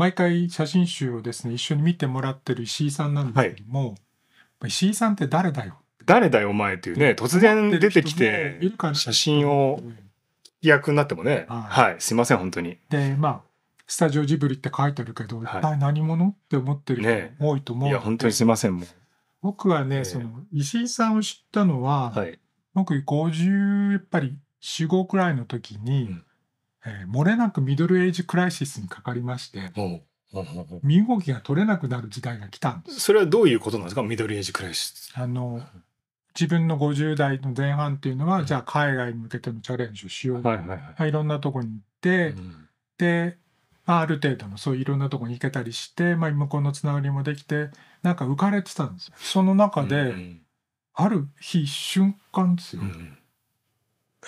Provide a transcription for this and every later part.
毎回写真集をですね一緒に見てもらってる石井さんなんですけども、はい、石井さんって誰だよ誰だよお前っていうね突然出てきて写真を役になってもね、はい、はい、すいません本当に。でまあスタジオジブリって書いてあるけど、はい、一体何者って思ってる人多いと思う、ね、いや本当にすいませんもう僕はね、えー、その石井さんを知ったのは、はい、僕50やっぱり45くらいの時に、うんえー、漏れなくミドルエイジクライシスにかかりまして、身動きが取れなくなる時代が来たんです。それはどういうことなんですか、ミドルエイジクライシス。あの、自分の50代の前半っていうのは、じゃあ海外に向けてのチャレンジをしよう。はいはいはい。いろんなとこに行って、うん、で、まあ、ある程度のそういろんなとこに行けたりして、まあ、向こうのつながりもできてなんか浮かれてたんですその中で、うんうん、ある日瞬間ですよ、うん、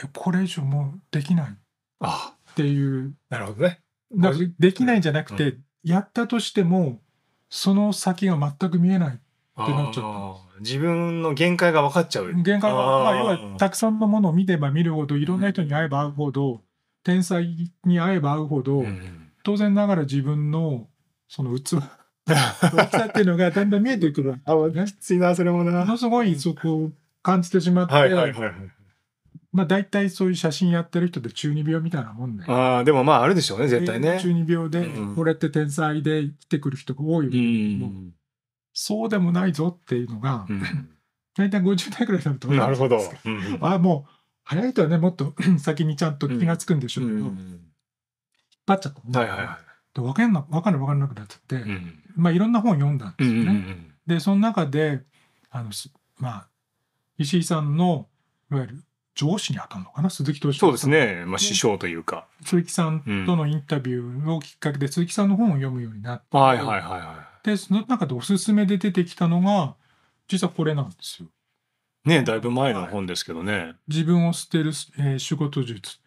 えこれ以上もうできないあっていう。なるほどね。かできないんじゃなくて、うん、やったとしてもその先が全く見えないってなっちゃった自分の限界が分かっちゃう限界がまあ、要はたくさんのものを見れば見るほどいろんな人に会えば会うほど、うん、天才に会えば会うほど、うん、当然ながら自分のその器 器っていうのがだんだん見えてくるあきついなそれもなものすごいそこを感じてしまって、はいはいはいはい、まあ、大体そういう写真やってる人って中二病みたいなもんね。ああ、でもまああるでしょうね、絶対ね。中二病で、うん、これって天才で生きてくる人が多いけれども、うん、そうでもないぞっていうのが、うん、大体50代ぐらいになると思うんですけど。なるほど。うんあもう、早いとはね、もっと 先にちゃんと気がつくんでしょうけど、うん引っ張っちゃった。はいはいはい。分かん分かんな分かんなくなっちゃって、まあいろんな本読んだんですよね。うんうんうん、で、その中で、あの、まあ、石井さんの、いわゆる上司に当たるのかな鈴木投手そうですね、まあ、師匠というか鈴木さんとのインタビューをきっかけで、鈴木さんの本を読むようになって、はいはいはいはい、でその中でおすすめで出てきたのが実はこれなんですよ。ねだいぶ前の本ですけどね。はい、自分を捨てる、えー、仕事術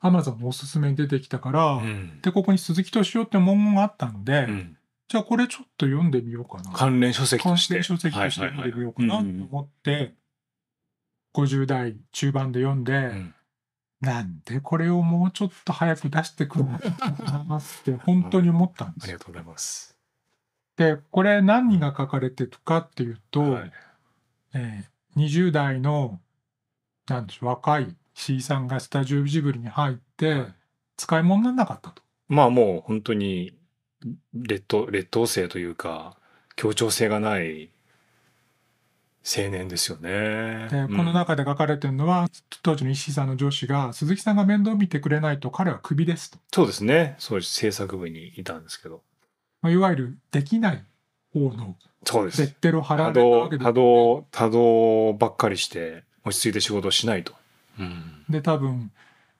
アマゾンのおすすめに出てきたから、うん、でここに鈴木敏夫って文言があったので、うん、じゃあこれちょっと読んでみようかな関連書籍として関連書籍として読んでみようかなと思って、50代中盤で読んで、うん、なんでこれをもうちょっと早く出してくるのかなって 本当に思ったんです、うん、ありがとうございます。でこれ何が書かれてるかっていうと、はい、えー、20代のなんでしょう若い C さんがスタジオジブリに入って、使い物にならなかったと。まあもう本当に劣等劣等生というか協調性がない青年ですよね。で、この中で書かれてるのは、当時の石井さんの上司が、鈴木さんが面倒見てくれないと彼はクビですと。そうですね。そうです。制作部にいたんですけど。まあ、いわゆる、できない方の、そうです。レッテルを払われたわけです、ね、多動、多動ばっかりして、落ち着いて仕事をしないと。うん、で、多分、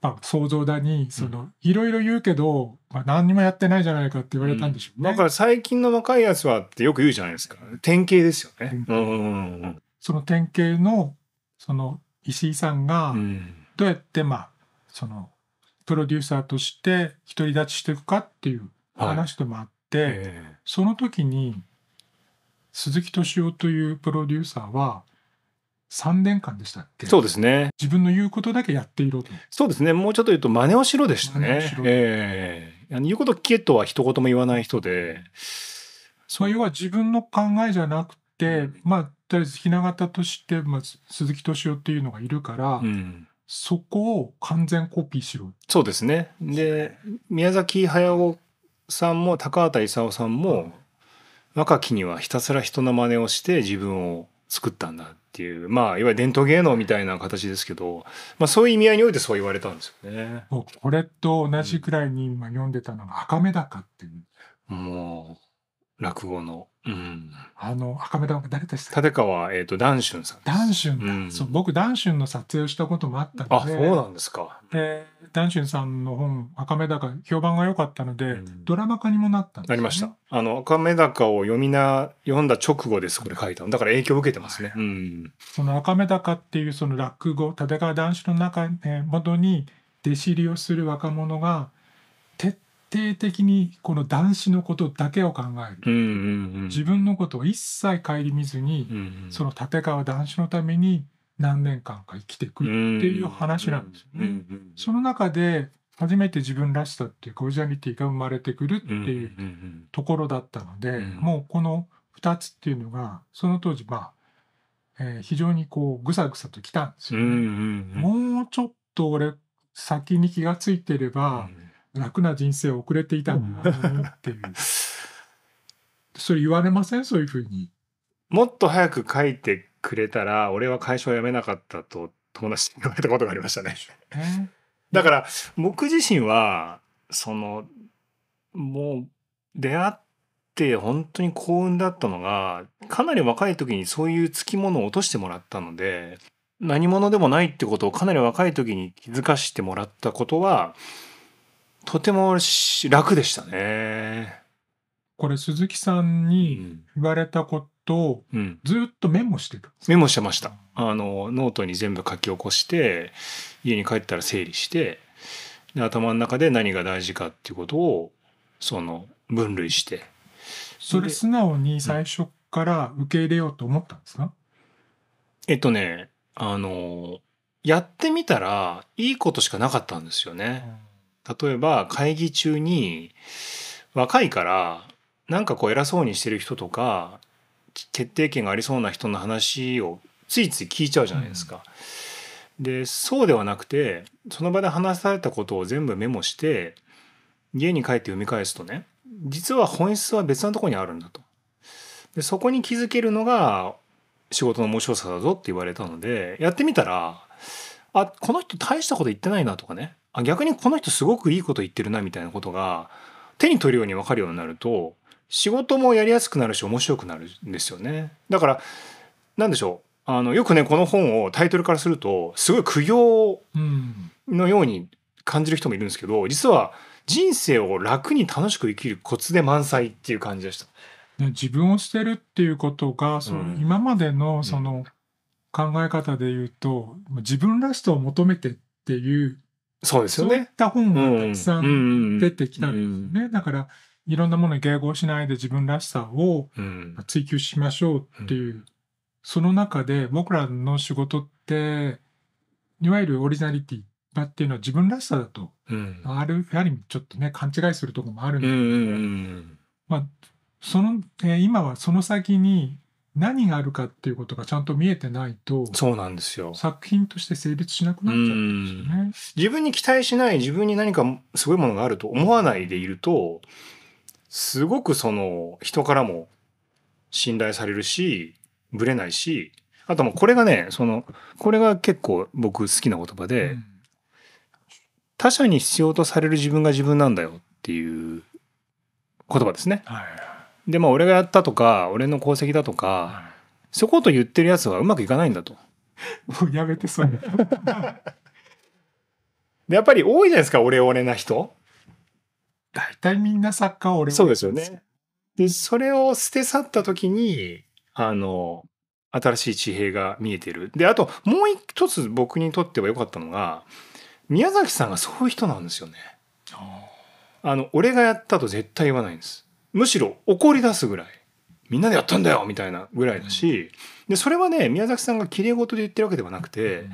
まあ、想像だにそのいろいろ言うけど、まあ、何にもやってないじゃないかって言われたんでしょうね、だから最近の若いやつはってよく言うじゃないですか典型ですよね、その典型のその石井さんがどうやってまあそのプロデューサーとして独り立ちしていくかっていう話でもあって、はい、その時に鈴木敏夫というプロデューサーは3年間でしたっけそうですね。自分の言うことだけやっていろと。そうですね。もうちょっと言うと、真似をしろでしたね。ええー、言うこと聞けとは一言も言わない人で。そう、要は自分の考えじゃなくて、まあ、とりあえず、ひな形として、まあ、鈴木敏夫っていうのがいるから、うん、そこを完全コピーしろ。そうですね。で、宮崎駿さんも高畑勲さんも、若きにはひたすら人の真似をして自分を作ったんだっていうまあいわゆる伝統芸能みたいな形ですけど、まあ、そういう意味合いにおいてそう言われたんですよね。これと同じくらいに今読んでたのが「赤目高」っていう。もう落語の。うん、あの赤目玉誰でした立川、えーと、ダンシュンさん談ンだ、うん、そう僕ダンシュンの撮影をしたこともあったのであそうなんですかでュンさんの本「赤目高」評判が良かったので、うん、ドラマ化にもなったんです、ね、なりましたあの赤目高を読みな読んだ直後ですこれ書いたのだから影響を受けてますね、うん、その赤目高っていうその落語立川談春の中、えね、元に弟子入りをする若者が定的にこの男子のことだけを考える、うんうんうん、自分のことを一切顧みずに、うんうん、その立川男子のために何年間か生きていくっていう話なんですよね。うんうんうんその中で初めて自分らしさっていうオリジナリティが生まれてくるっていうところだったので、うんうんうん、もうこの2つっていうのがその当時まあ、えー、非常にこうぐさぐさときたんですよね、ね、うんうん、もうちょっと俺先に気が付いてれば、うん楽な人生を送れていたんだっていう。それ言われませんそういうふうに。もっと早く書いてくれたら、俺は会社を辞めなかったと友達に言われたことがありましたね。だから、僕自身は、その、もう、出会って本当に幸運だったのが、かなり若い時にそういうつきものを落としてもらったので、何者でもないってことをかなり若い時に気づかしてもらったことは、とても楽でしたね。これ鈴木さんに言われたことをずっとメモしてた、うん、メモしてました。あのノートに全部書き起こして家に帰ったら整理してで頭の中で何が大事かっていうことをその分類して。それ素直に最初から受け入れようと思ったんですか、うん、えっとねあのやってみたらいいことしかなかったんですよね。うん例えば会議中に若いからなんかこう偉そうにしてる人とか決定権がありそうな人の話をついつい聞いちゃうじゃないですか。でそうではなくてその場で話されたことを全部メモして家に帰って読み返すとね実は本質は別のとこにあるんだと。でそこに気づけるのが仕事の面白さだぞって言われたのでやってみたらあこの人大したこと言ってないなとかねあ逆にこの人すごくいいこと言ってるなみたいなことが手に取るように分かるようになると仕事もやりやすくなるし面白くなるんですよね。だから何でしょうあのよくねこの本をタイトルからするとすごい苦行のように感じる人もいるんですけど、実は人生を楽に楽しく生きるコツで満載っていう感じでした。自分を捨てるっていうことが、その今までのその考え方で言うと自分らしさを求めてっていうそうですよね。そういった本がたくさん出てきたりですね。だからいろんなものに迎合しないで自分らしさを追求しましょうっていう、その中で僕らの仕事っていわゆるオリジナリティだっていうのは自分らしさだと、あるやはりちょっとね勘違いするとこもあるんだけど、まあその、えー、今はその先に何があるかっていうことがちゃんと見えてないと、そうなんですよ。作品として成立しなくなっちゃうんですよね。自分に期待しない、自分に何かすごいものがあると思わないでいると、すごくその人からも信頼されるし、ぶれないし、あともうこれがね、その、これが結構僕好きな言葉で、うん、他者に必要とされる自分が自分なんだよっていう言葉ですね。はいでも俺がやったとか俺の功績だとか、そうこと言ってるやつはうまくいかないんだと。もうやめてそれでやっぱり多いじゃないですか俺俺な人。大体みんな作家俺そうですよね。でそれを捨て去った時にあの新しい地平が見えてる。であともう一つ僕にとっては良かったのが宮崎さんがそういう人なんですよね。あの俺がやったと絶対言わないんです。むしろ怒り出すぐらいみんなでやったんだよみたいなぐらいだし、でそれはね宮崎さんがきれい事で言ってるわけではなくて、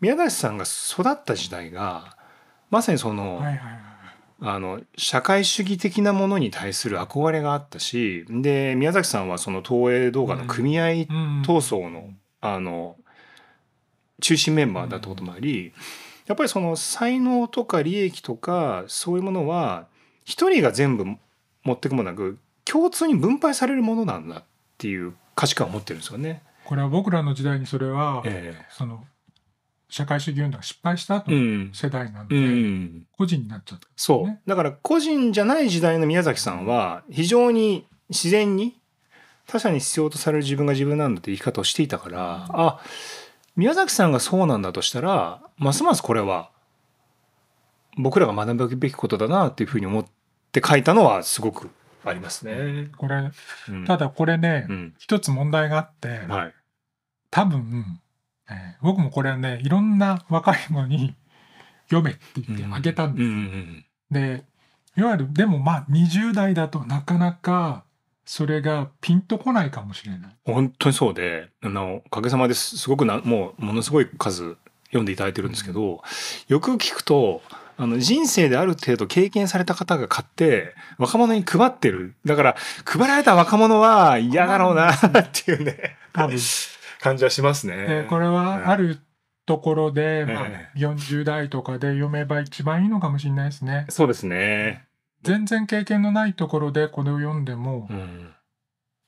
宮崎さんが育った時代がまさにその。あの社会主義的なものに対する憧れがあったしで宮崎さんはその東映動画の組合闘争の,、あの中心メンバーだったこともあり、やっぱりその才能とか利益とかそういうものは一人が全部持っていくもなく共通に分配されるものなんだっていう価値観を持ってるんですよね。これは僕らの時代にそれは、えー、その社会主義運動が失敗した後の世代なんで、うんうん、個人になっちゃった、ね、そうだから個人じゃない時代の宮崎さんは非常に自然に他者に必要とされる自分が自分なんだって生き方をしていたから、うん、あ宮崎さんがそうなんだとしたらますますこれは僕らが学ぶべきことだなっていうふうに思って。って書いたのはすごくありますね。これ、ただこれね、一つ問題があって、はい、多分、え僕もこれねいろんな若いのに読めって言ってあげたんです。でいわゆるでもまあ20代だとなかなかそれがピンとこないかもしれない。本当にそうであのおかげさまですごくなもうものすごい数読んでいただいてるんですけど、よく聞くとあの人生である程度経験された方が買って若者に配ってるだから配られた若者は嫌だろうなっていうね多分感じはしますね。えー、これはあるところで、まあ、40代とかで読めば一番いいのかもしれないですね。そうですね。全然経験のないところでこれを読んでも、うん、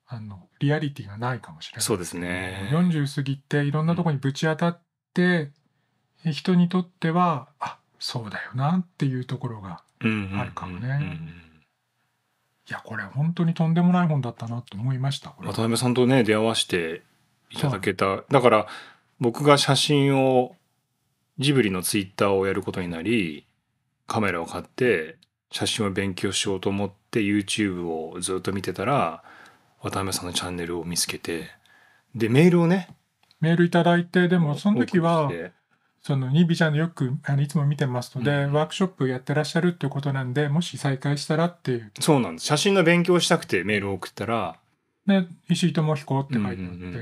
あのリアリティがないかもしれない、ね、そうですね。40過ぎていろんなところにぶち当たって、うん、人にとってはあそうだよなっていうところがあるかもね。いやこれ本当にとんでもない本だったなと思いました渡辺さんとね出会わせていただけただから僕が写真をジブリのツイッターをやることになりカメラを買って写真を勉強しようと思って YouTube をずっと見てたら渡辺さんのチャンネルを見つけてでメールをねメールいただいてでもその時はそのニビちゃんのよくあのいつも見てますので、うん、ワークショップやってらっしゃるっていうことなんでもし再開したらっていうそうなんです写真の勉強したくてメールを送ったらね石井智彦って書いてあって、うんうん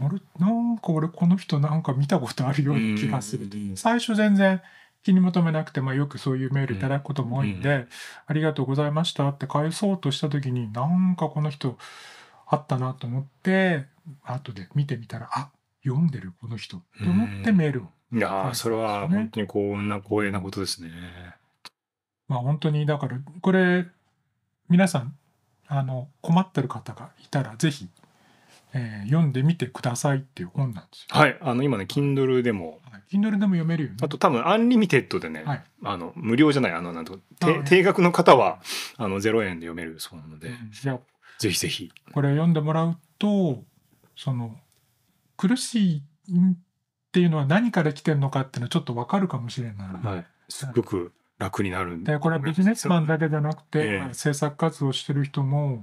うん、あれなんか俺この人なんか見たことあるような気がする、うんうん、最初全然気に求めなくて、まあ、よくそういうメールいただくことも多いんで、うんうん、ありがとうございましたって返そうとした時になんかこの人あったなと思って後で見てみたらあ読んでるこの人と思ってメールを、ね、いやそれは本当に幸運な光栄なことですね。まあ本当にだからこれ皆さんあの困ってる方がいたらぜひ、えー、読んでみてくださいっていう本なんですよ。はいあの今ね Kindle でも、Kindle でも読めるよね。あと多分アンリミテッドでね、はい、あの無料じゃないあのなんと定額の方はあの0円で読めるそうなので、うん、ぜひぜひ。これ読んでもらうとその苦しいっていうのは何から来てるのかっていうのはちょっとわかるかもしれない。はい、すごく楽になるんでこれはビジネスマンだけじゃなくて、ええ、制作活動してる人も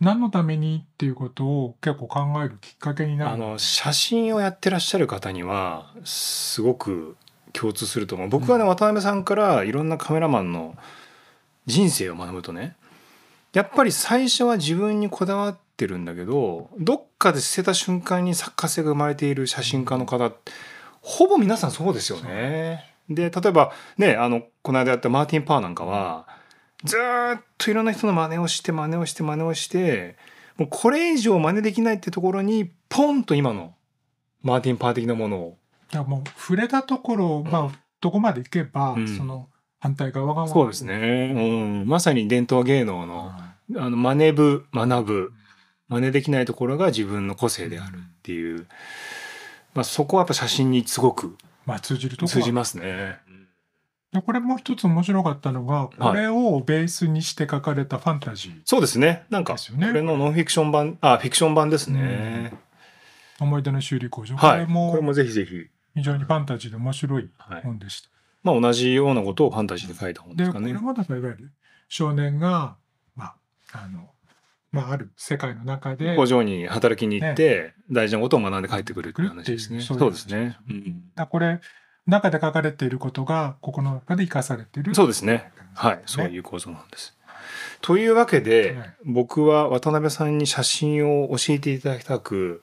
何のためにっていうことを結構考えるきっかけになるあの写真をやってらっしゃる方にはすごく共通すると思う僕はね、うん、渡辺さんからいろんなカメラマンの人生を学ぶとねやっぱり最初は自分にこだわってってるんだけどどっかで捨てた瞬間に作家性が生まれている写真家の方ほぼ皆さんそうですよね。で例えばねあのこの間やったマーティン・パーなんかは、ずっといろんな人の真似をして真似をして真似をしてもうこれ以上真似できないってところにポンと今のマーティン・パー的なものを。いやもう触れたところ、まあ、どこまでいけば、うん、その反対側がそうですね、うん、まさに伝統芸能の,、あの真似ぶ学ぶ真似できないところが自分の個性であるっていう、まあ、そこはやっぱ写真にすごく通じると通じますね。でこれも一つ面白かったのがこれをベースにして書かれたファンタジー、ねはい、そうですねなんかこれのノンフィクション版あフィクション版ですね、うん、思い出の修理工場、はい、これもこれもぜひぜひ非常にファンタジーで面白い本でした、はい、まあ、同じようなことをファンタジーで書いた本ですかねでこれもだいわゆる少年が、まあ、あのまあ、ある世界の中で工場に働きに行って、ね、大事なことを学んで帰ってくるっていう話ですね。そうですね、うん、だこれ中で書かれていることがここの中で生かされているそうですね、ね、はいそういう構造なんです。というわけで、はい、僕は渡辺さんに写真を教えていただきたく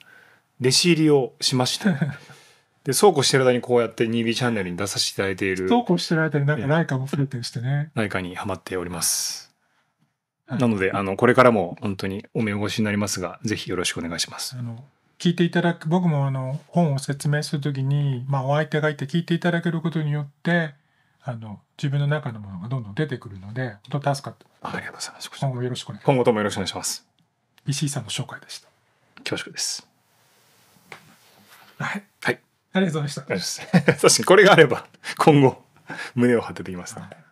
弟子入りをしました。で、倉庫してる間にこうやって 2B チャンネルに出させていただいている。倉庫してる間に何か内科も増えてしてね。何かにはまっております。なので、あの、これからも本当にお目汚しになりますが、ぜひよろしくお願いします。あの聞いていただく、僕もあの、本を説明するときに、まあ、お相手がいて聞いていただけることによって、あの、自分の中のものがどんどん出てくるので、本当助かった。ありがとうございます。今後もよろしくお願いします。今後ともよろしくお願いします。石井さんの紹介でした。恐縮です。はい。はい。ありがとうございました。確かにこれがあれば、今後、胸を張ってできます、ね。はい